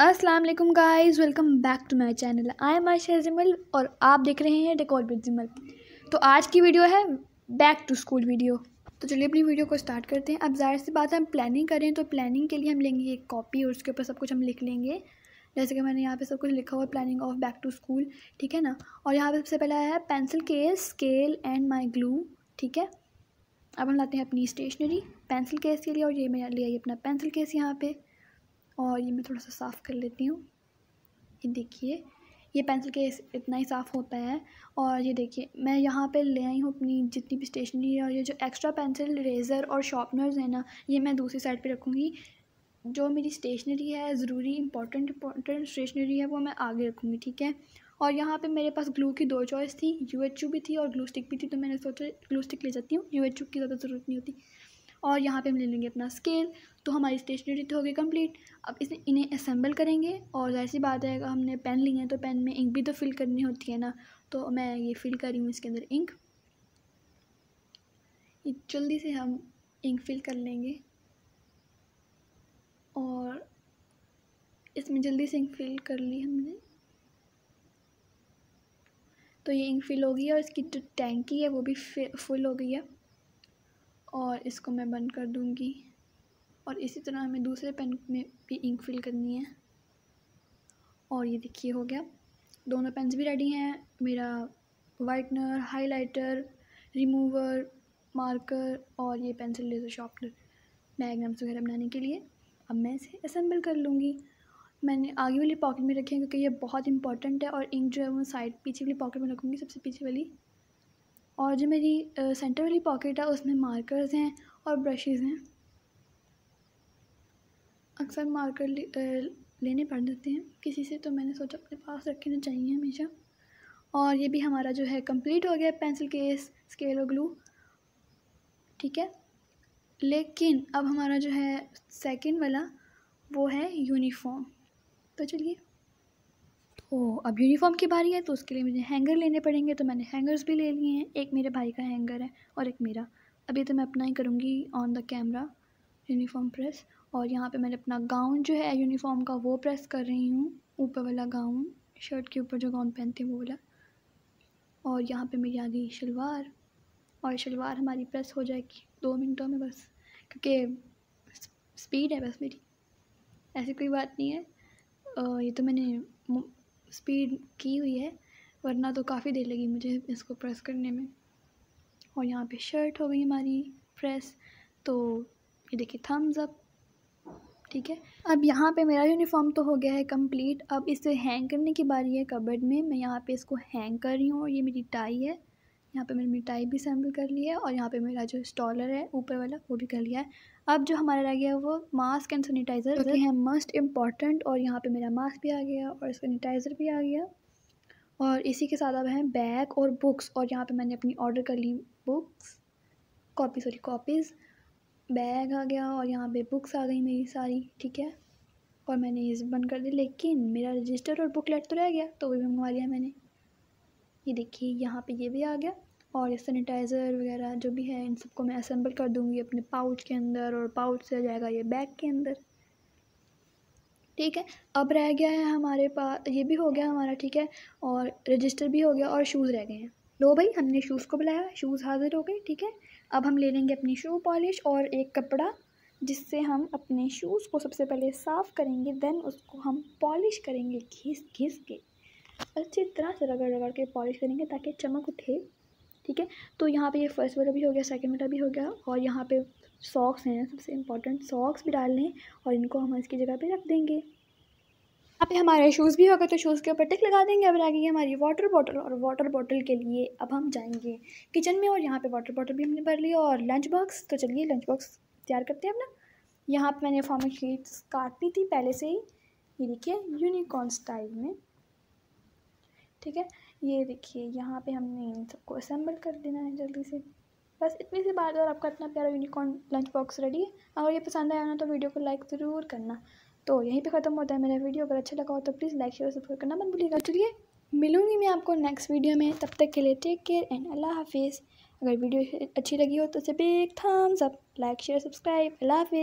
Aslam guys welcome back to my channel I am Asha जिमल और आप देख रहे हैं डेकोर विद जिमल तो आज की वीडियो है बैक टू स्कूल वीडियो तो चलिए अपनी वीडियो को स्टार्ट करते हैं अब जाहिर सी बात है हम प्लानिंग करें तो प्लानिंग के लिए हम लेंगे एक कॉपी और उसके ऊपर सब कुछ हम लिख लेंगे जैसे कि मैंने यहाँ पे सब कुछ लिखा हुआ planning of back to school ठीक है ना और यहाँ पे सबसे पहला है pencil case scale and my glue ठीक है अब हम लाते हैं अपनी स्टेशनरी पेंसिल केस के लिए और ये मैंने लिया ये अपना पेंसिल केस यहाँ पर और ये मैं थोड़ा सा साफ़ कर लेती हूँ ये देखिए ये पेंसिल के इतना ही साफ़ होता है और ये देखिए मैं यहाँ पे ले आई हूँ अपनी जितनी भी स्टेशनरी है और ये जो एक्स्ट्रा पेंसिल रेज़र और शॉपनर्स हैं ना ये मैं दूसरी साइड पे रखूँगी जो मेरी स्टेशनरी है ज़रूरी इंपॉर्टेंट इंपॉर्टेंट स्टेशनरी है वो मैं आगे रखूँगी ठीक है और यहाँ पर मेरे पास ग्लू की दो चॉइस थी यू भी थी और ग्लू स्टिक भी थी तो मैंने सोचा ग्लू स्टिक ले जाती हूँ यू की ज़्यादा ज़रूरत नहीं होती और यहाँ पे हम ले लेंगे अपना स्केल तो हमारी स्टेशनरी तो होगी कंप्लीट अब इसे इन्हें असेंबल करेंगे और जाहिर सी बात है अगर हमने पेन लिए हैं तो पेन में इंक भी तो फिल करनी होती है ना तो मैं ये फिल कर रही हूँ इसके अंदर इंक जल्दी से हम इंक फिल कर लेंगे और इसमें जल्दी से इंक फिल कर ली हमने तो ये इंक फिल हो गई है और इसकी जो टैंकी है वो भी फुल हो गई है और इसको मैं बंद कर दूँगी और इसी तरह हमें दूसरे पेन में भी इंक फिल करनी है और ये देखिए हो गया दोनों पेन्स भी रेडी हैं मेरा वाइटनर हाइलाइटर रिमूवर मार्कर और ये पेंसिल लेजर शॉपनर डायग्राम्स वगैरह बनाने के लिए अब मैं इसे असेंबल कर लूँगी मैंने आगे वाली पॉकेट में रखी है क्योंकि ये बहुत इंपॉर्टेंट है और इंक जो है वो साइड पीछे वाली पॉकेट में रखूँगी सबसे पीछे वाली और जो मेरी सेंटर वाली पॉकेट है उसमें मार्कर्स हैं और ब्रशेज़ हैं अक्सर मार्कर ले, लेने पड़ जाते हैं किसी से तो मैंने सोचा अपने पास रखने तो चाहिए हमेशा और ये भी हमारा जो है कंप्लीट हो गया पेंसिल केस स्केल और ग्लू ठीक है लेकिन अब हमारा जो है सेकंड वाला वो है यूनिफॉर्म तो चलिए ओ अब यूनिफॉर्म की बारी है तो उसके लिए मुझे हैंगर लेने पड़ेंगे तो मैंने हैंगर्स भी ले लिए हैं एक मेरे भाई का हैंगर है और एक मेरा अभी तो मैं अपना ही करूँगी on the camera uniform press और यहाँ पे मैंने अपना गाउन जो है यूनिफॉर्म का वो प्रेस कर रही हूँ ऊपर वाला गाउन शर्ट के ऊपर जो गाउन पहनते हैं वो वाला और यहाँ पे मेरी आ गई शलवार और शलवार हमारी प्रेस हो जाएगी दो मिनटों में बस क्योंकि स्पीड है बस मेरी ऐसी कोई बात नहीं है ये तो मैंने स्पीड की हुई है वरना तो काफ़ी देर लगी मुझे इसको प्रेस करने में और यहाँ पे शर्ट हो गई हमारी प्रेस तो ये देखिए थम्स अप ठीक है अब यहाँ पे मेरा यूनिफॉर्म तो हो गया है कंप्लीट अब इसे हैंग करने की बारी है कबर्ड में मैं यहाँ पे इसको हैंग कर रही हूँ और ये मेरी टाई है यहाँ पे मैंने मिठाई भी सैम्पल कर ली है और यहाँ पे मेरा जो स्टॉलर है ऊपर वाला वो भी कर लिया है अब जो हमारा रह गया है वो मास्क एंड सैनिटाइज़र जो है मस्ट इम्पॉर्टेंट और यहाँ पे मेरा मास्क भी आ गया और सैनिटाइज़र भी आ गया और इसी के साथ अब हैं बैग और बुक्स और यहाँ पर मैंने अपनी ऑर्डर कर ली books copy sorry copies bag आ गया और यहाँ पर बुक्स आ गई मेरी सारी ठीक है और मैंने इस बंद कर दी लेकिन मेरा रजिस्टर और बुकलेट तो रह गया तो वो भी मंगवा लिया मैंने ये देखिए यहाँ पे ये भी आ गया और ये सैनिटाइज़र वगैरह जो भी है इन सबको मैं असम्बल कर दूँगी अपने पाउच के अंदर और पाउच से जाएगा ये बैग के अंदर ठीक है अब रह गया है हमारे पास ये भी हो गया हमारा ठीक है और रजिस्टर भी हो गया और शूज़ रह गए हैं लो भाई हमने शूज़ को बुलाया शूज़ हाज़िर हो गए ठीक है अब हम ले लेंगे अपनी शू पॉलिश और एक कपड़ा जिससे हम अपने शूज़ को सबसे पहले साफ़ करेंगे देन उसको हम पॉलिश करेंगे घिस घिस के अच्छी तरह से रगड़ रगड़ के पॉलिश करेंगे ताकि चमक उठे ठीक है तो यहाँ पे ये फर्स्ट वाला भी हो गया सेकंड वाला भी हो गया और यहाँ पे सॉक्स हैं सबसे इम्पॉर्टेंट सॉक्स भी डाल लें और इनको हम इसकी जगह पे रख देंगे यहाँ पे हमारे शूज़ भी हो गए तो शूज़ के ऊपर टिक लगा देंगे अब लगेगी हमारी वाटर बॉटल और वाटर बॉटल के लिए अब हम जाएंगे किचन में और यहाँ पर वाटर बॉटल भी हमने भर लिया और लंच बॉक्स तो चलिए लंच बॉक्स तैयार करते हैं अपना यहाँ पर मैंने फॉर्मेट शीट्स काट ली थी पहले से ही ये देखिए यूनिकॉर्न स्टाइल में ठीक है ये देखिए यहाँ पे हमने इन सबको असेंबल कर देना है जल्दी से बस इतनी सी बात और आपका इतना प्यारा यूनिकॉर्न लंच बॉक्स रेडी है अगर ये पसंद आया ना तो वीडियो को लाइक ज़रूर करना तो यहीं पे ख़त्म होता है मेरा वीडियो अगर अच्छा लगा हो तो प्लीज़ लाइक शेयर सब्सक्राइब करना मत भूलिएगा चलिए मिलूंगी मैं आपको नेक्स्ट वीडियो में तब तक के लिए टेक केयर एंड अल्लाह हाफिज़ अगर वीडियो अच्छी लगी हो तो उसे big thumbs up like share subscribe अल्लाह हाफिज़